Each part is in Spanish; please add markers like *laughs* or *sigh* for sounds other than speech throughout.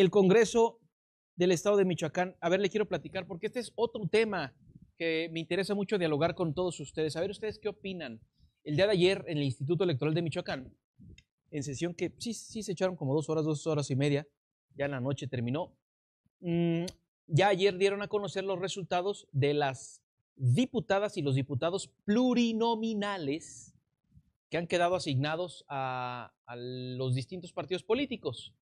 el Congreso del Estado de Michoacán. A ver, le quiero platicar, porque este es otro tema que me interesa mucho dialogar con todos ustedes. A ver, ustedes qué opinan. El día de ayer en el Instituto Electoral de Michoacán, en sesión que sí, sí se echaron como dos horas, dos horas y media, ya en la noche terminó, mm, ya ayer dieron a conocer los resultados de las diputadas y los diputados plurinominales que han quedado asignados a los distintos partidos políticos.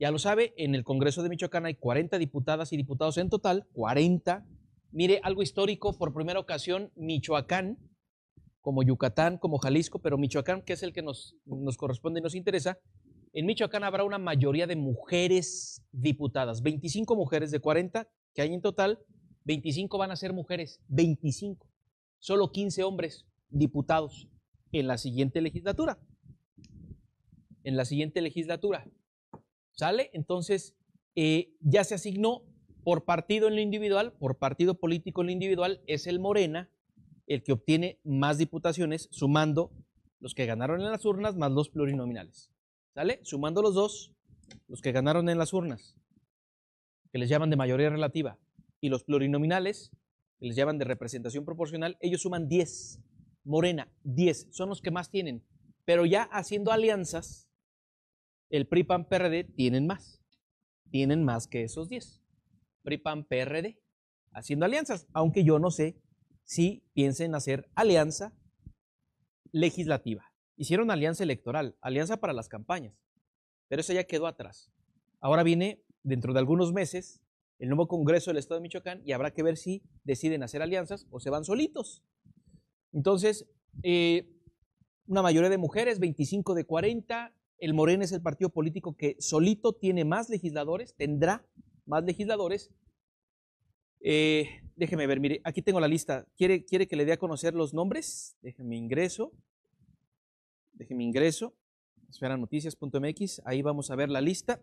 Ya lo sabe, en el Congreso de Michoacán hay 40 diputadas y diputados en total, 40. Mire, algo histórico, por primera ocasión, Michoacán, como Yucatán, como Jalisco, pero Michoacán, que es el que nos, corresponde y nos interesa, en Michoacán habrá una mayoría de mujeres diputadas, 25 mujeres de 40 que hay en total, 25 van a ser mujeres, 25, solo 15 hombres diputados en la siguiente legislatura. En la siguiente legislatura. ¿Sale? Entonces, eh, ya se asignó por partido en lo individual, por partido político en lo individual, es el Morena el que obtiene más diputaciones, sumando los que ganaron en las urnas más los plurinominales. ¿Sale? Sumando los dos, los que ganaron en las urnas, que les llaman de mayoría relativa, y los plurinominales, que les llaman de representación proporcional, ellos suman 10. Morena, 10. Son los que más tienen. Pero ya haciendo alianzas, el pri prd tienen más. Tienen más que esos 10. pri prd haciendo alianzas, aunque yo no sé si piensen hacer alianza legislativa. Hicieron alianza electoral, alianza para las campañas, pero eso ya quedó atrás. Ahora viene, dentro de algunos meses, el nuevo Congreso del Estado de Michoacán y habrá que ver si deciden hacer alianzas o se van solitos. Entonces, eh, una mayoría de mujeres, 25 de 40, el Morena es el partido político que solito tiene más legisladores, tendrá más legisladores. Eh, déjeme ver, mire, aquí tengo la lista. ¿Quiere, ¿Quiere que le dé a conocer los nombres? Déjeme ingreso. Déjeme ingreso. Esferanoticias.mx. Ahí vamos a ver la lista.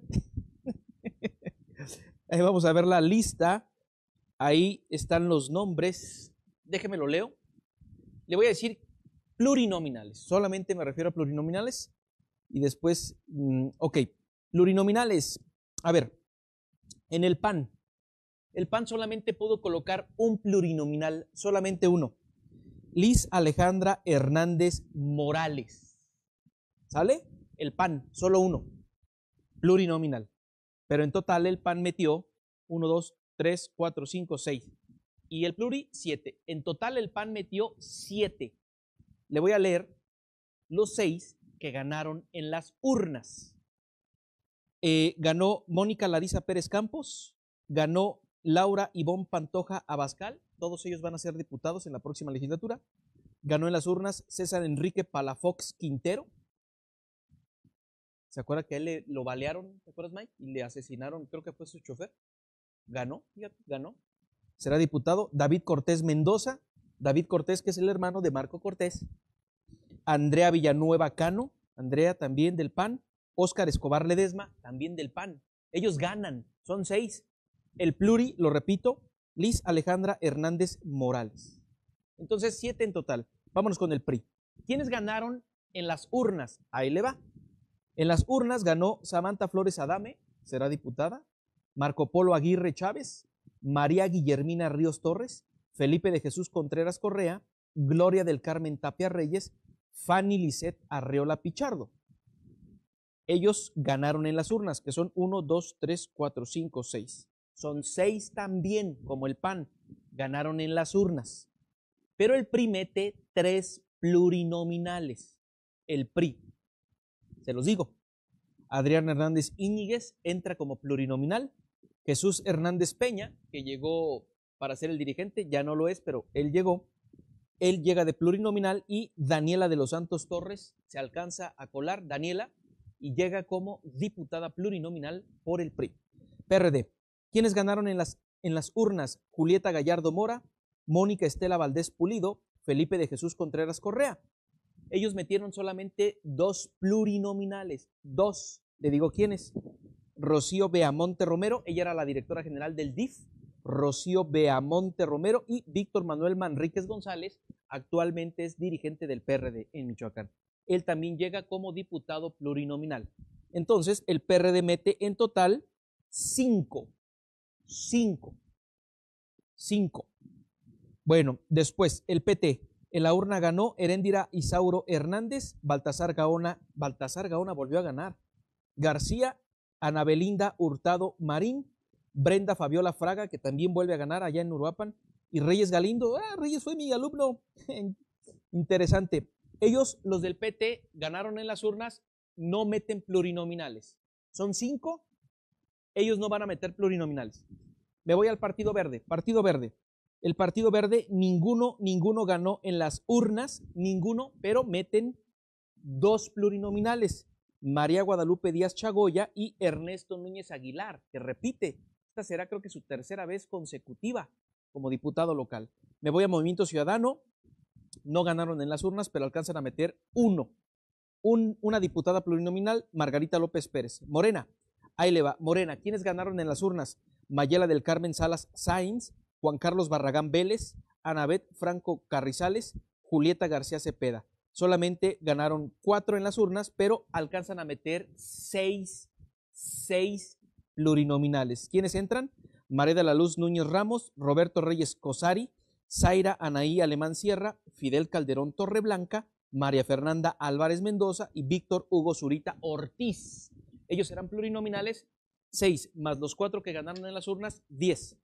*laughs* Ahí vamos a ver la lista. Ahí están los nombres. Déjeme lo leo. Le voy a decir plurinominales. Solamente me refiero a plurinominales. Y después, mm, ok, plurinominales. A ver, en el PAN, el PAN solamente pudo colocar un plurinominal, solamente uno. Liz Alejandra Hernández Morales. ¿Sale? El PAN, solo uno. Plurinominal. Pero en total el PAN metió uno dos tres cuatro cinco seis Y el pluri, 7. En total el PAN metió 7. Le voy a leer los seis que ganaron en las urnas. Eh, ganó Mónica Larisa Pérez Campos, ganó Laura Ivón Pantoja Abascal, todos ellos van a ser diputados en la próxima legislatura. Ganó en las urnas César Enrique Palafox Quintero. ¿Se acuerda que a él le, lo balearon, ¿te acuerdas, Mike? Y le asesinaron, creo que fue su chofer. Ganó, ganó. Será diputado David Cortés Mendoza. David Cortés, que es el hermano de Marco Cortés, Andrea Villanueva Cano, Andrea también del PAN, Óscar Escobar Ledesma, también del PAN. Ellos ganan, son seis. El pluri, lo repito, Liz Alejandra Hernández Morales. Entonces, siete en total. Vámonos con el PRI. ¿Quiénes ganaron en las urnas? Ahí le va. En las urnas ganó Samantha Flores Adame, será diputada, Marco Polo Aguirre Chávez, María Guillermina Ríos Torres, Felipe de Jesús Contreras Correa, Gloria del Carmen Tapia Reyes Fanny Lisset Arreola Pichardo. Ellos ganaron en las urnas, que son 1, 2, 3, 4, 5, 6. Son 6 también, como el PAN, ganaron en las urnas. Pero el PRI mete 3 plurinominales. El PRI. Se los digo. Adrián Hernández Íñiguez entra como plurinominal. Jesús Hernández Peña, que llegó para ser el dirigente, ya no lo es, pero él llegó él llega de plurinominal y Daniela de los Santos Torres se alcanza a colar, Daniela, y llega como diputada plurinominal por el PRI. PRD. ¿Quiénes ganaron en las, en las urnas? Julieta Gallardo Mora, Mónica Estela Valdés Pulido, Felipe de Jesús Contreras Correa. Ellos metieron solamente dos plurinominales, dos. Le digo quiénes. Rocío Beamonte Romero, ella era la directora general del DIF, Rocío Beamonte Romero y Víctor Manuel Manríquez González, actualmente es dirigente del PRD en Michoacán. Él también llega como diputado plurinominal. Entonces, el PRD mete en total cinco. Cinco. Cinco. Bueno, después, el PT. En la urna ganó Heréndira Isauro Hernández, Baltasar Gaona. Baltasar Gaona volvió a ganar. García, Ana Belinda Hurtado Marín, Brenda Fabiola Fraga, que también vuelve a ganar allá en Uruapan, y Reyes Galindo, ah, Reyes fue mi alumno, *laughs* interesante. Ellos, los del PT, ganaron en las urnas, no meten plurinominales. Son cinco, ellos no van a meter plurinominales. Me voy al Partido Verde, Partido Verde. El Partido Verde, ninguno, ninguno ganó en las urnas, ninguno, pero meten dos plurinominales. María Guadalupe Díaz Chagoya y Ernesto Núñez Aguilar, que repite, será creo que su tercera vez consecutiva como diputado local. Me voy a Movimiento Ciudadano, no ganaron en las urnas, pero alcanzan a meter uno. una diputada plurinominal, Margarita López Pérez. Morena, ahí le va. Morena, ¿quiénes ganaron en las urnas? Mayela del Carmen Salas Sainz, Juan Carlos Barragán Vélez, Anabet Franco Carrizales, Julieta García Cepeda. Solamente ganaron cuatro en las urnas, pero alcanzan a meter seis, seis plurinominales. ¿Quiénes entran? María de la Luz Núñez Ramos, Roberto Reyes Cosari, Zaira Anaí Alemán Sierra, Fidel Calderón Torreblanca, María Fernanda Álvarez Mendoza y Víctor Hugo Zurita Ortiz. Ellos eran plurinominales, seis, más los cuatro que ganaron en las urnas, diez.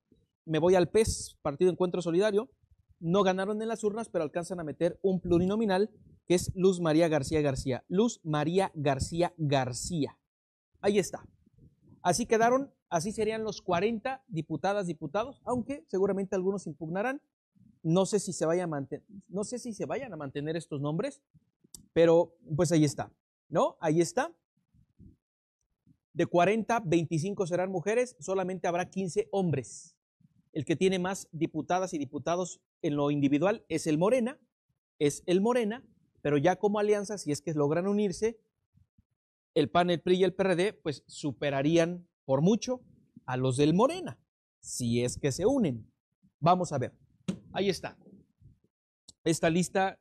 Me voy al PES, Partido Encuentro Solidario. No ganaron en las urnas, pero alcanzan a meter un plurinominal, que es Luz María García García. Luz María García García. Ahí está. Así quedaron, así serían los 40 diputadas, diputados, aunque seguramente algunos impugnarán. No sé si se, vaya no sé si se vayan a mantener estos nombres, pero pues ahí está, ¿no? Ahí está. De 40, 25 serán mujeres, solamente habrá 15 hombres. El que tiene más diputadas y diputados en lo individual es el Morena, es el Morena, pero ya como alianza, si es que logran unirse, el PAN, el PRI y el PRD, pues superarían por mucho a los del Morena, si es que se unen. Vamos a ver. Ahí está. Esta lista,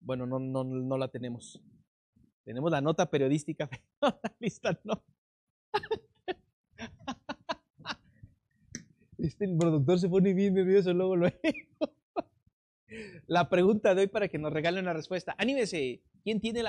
bueno, no, no, no la tenemos. Tenemos la nota periodística, *laughs* pero la lista no. Este productor se pone bien nervioso luego luego. La pregunta de hoy para que nos regalen la respuesta. Anímese. ¿Quién tiene la